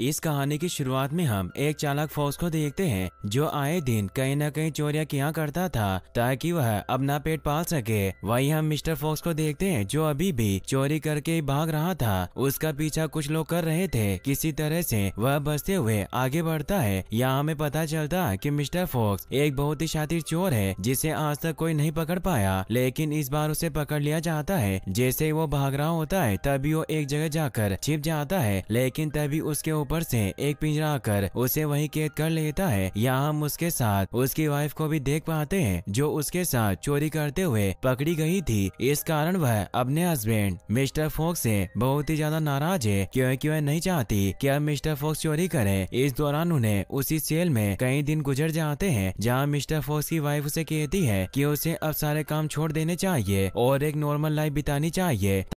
इस कहानी की शुरुआत में हम एक चालक फौज को देखते हैं जो आए दिन कहीं न कहीं चोरिया किया करता था ताकि वह अपना पेट पाल सके वही हम मिस्टर फॉक्स को देखते हैं जो अभी भी चोरी करके भाग रहा था उसका पीछा कुछ लोग कर रहे थे किसी तरह से वह बसते हुए आगे बढ़ता है यहाँ हमें पता चलता कि मिस्टर फॉक्स एक बहुत ही शातिर चोर है जिसे आज तक कोई नहीं पकड़ पाया लेकिन इस बार उसे पकड़ लिया जाता है जैसे वो भाग रहा होता है तभी वो एक जगह जाकर छिप जाता है लेकिन तभी उसके ऊपर से एक पिंजरा आकर उसे वहीं कैद कर लेता है यहाँ हम उसके साथ उसकी वाइफ को भी देख पाते हैं जो उसके साथ चोरी करते हुए पकड़ी गई थी इस कारण वह अपने हस्बैंड मिस्टर फोक्स से बहुत ही ज्यादा नाराज है क्योंकि वह नहीं चाहती कि अब मिस्टर फोक्स चोरी करे इस दौरान उन्हें उसी सेल में कई दिन गुजर जाते हैं जहाँ मिस्टर फोक्स की वाइफ उसे कहती है की उसे अब सारे काम छोड़ देने चाहिए और एक नॉर्मल लाइफ बितानी चाहिए